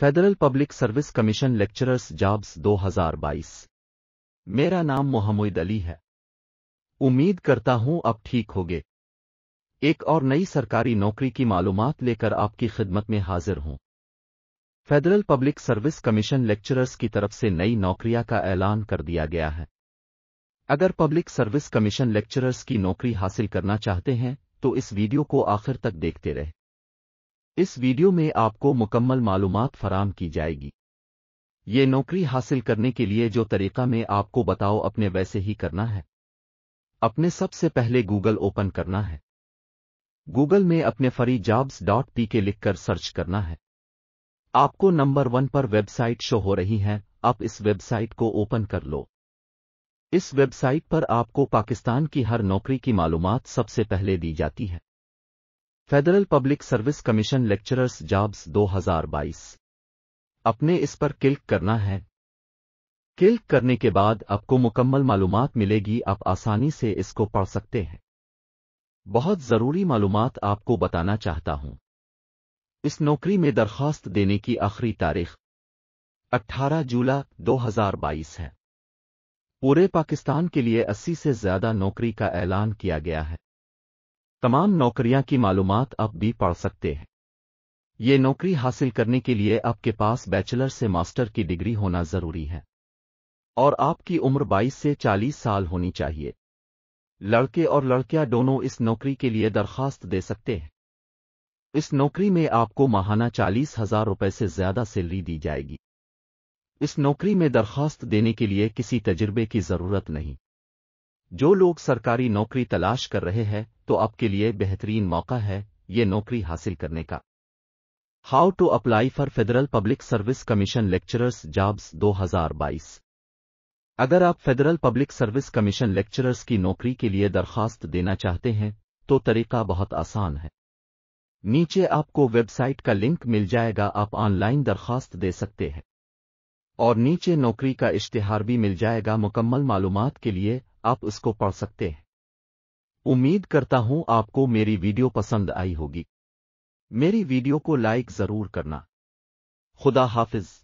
federal public service commission lecturers jobs 2022 मेरा नाम मोहम्मद अली है उम्मीद करता हूं आप ठीक होगे एक और नई सरकारी नौकरी की मालूमात लेकर आपकी खिदमत में हाजिर हूं federal public service commission lecturers की तरफ से नई नौकरियां का ऐलान कर दिया गया है अगर पब्लिक सर्विस कमीशन लेक्चरर्स की नौकरी हासिल करना चाहते हैं तो इस वीडियो को आखिर तक देखते रहे इस वीडियो में आपको मुकम्मल मालूम फराम की जाएगी ये नौकरी हासिल करने के लिए जो तरीका मैं आपको बताओ अपने वैसे ही करना है अपने सबसे पहले गूगल ओपन करना है गूगल में अपने फरी जॉब्स डॉट पी के लिखकर सर्च करना है आपको नंबर वन पर वेबसाइट शो हो रही है आप इस वेबसाइट को ओपन कर लो इस वेबसाइट पर आपको पाकिस्तान की हर नौकरी की मालूमात सबसे पहले दी जाती है federal public service commission lecturers jobs 2022 अपने इस पर क्लिक करना है क्लिक करने के बाद आपको मुकम्मल मालूम मिलेगी आप आसानी से इसको पढ़ सकते हैं बहुत ज़रूरी मालूम आपको बताना चाहता हूं इस नौकरी में दरख्वास्त देने की आखिरी तारीख 18 जुलाई 2022 है पूरे पाकिस्तान के लिए 80 से ज्यादा नौकरी का ऐलान किया गया है तमाम नौकरियां की मालूम आप भी पढ़ सकते हैं ये नौकरी हासिल करने के लिए आपके पास बैचलर से मास्टर की डिग्री होना जरूरी है और आपकी उम्र 22 से 40 साल होनी चाहिए लड़के और लड़कियां दोनों इस नौकरी के लिए दरखास्त दे सकते हैं इस नौकरी में आपको माहाना चालीस हजार रुपये से ज्यादा सैलरी दी जाएगी इस नौकरी में दरखास्त देने के लिए किसी तजुर्बे की जरूरत नहीं जो लोग सरकारी नौकरी तलाश कर रहे हैं तो आपके लिए बेहतरीन मौका है ये नौकरी हासिल करने का how to apply for federal public service commission lecturers jobs 2022 अगर आप federal public service commission lecturers की नौकरी के लिए दरखास्त देना चाहते हैं तो तरीका बहुत आसान है नीचे आपको वेबसाइट का लिंक मिल जाएगा आप ऑनलाइन दरखास्त दे सकते हैं और नीचे नौकरी का इश्तिहार भी मिल जाएगा मुकम्मल मालूमात के लिए आप उसको पढ़ सकते हैं उम्मीद करता हूं आपको मेरी वीडियो पसंद आई होगी मेरी वीडियो को लाइक जरूर करना खुदा हाफिज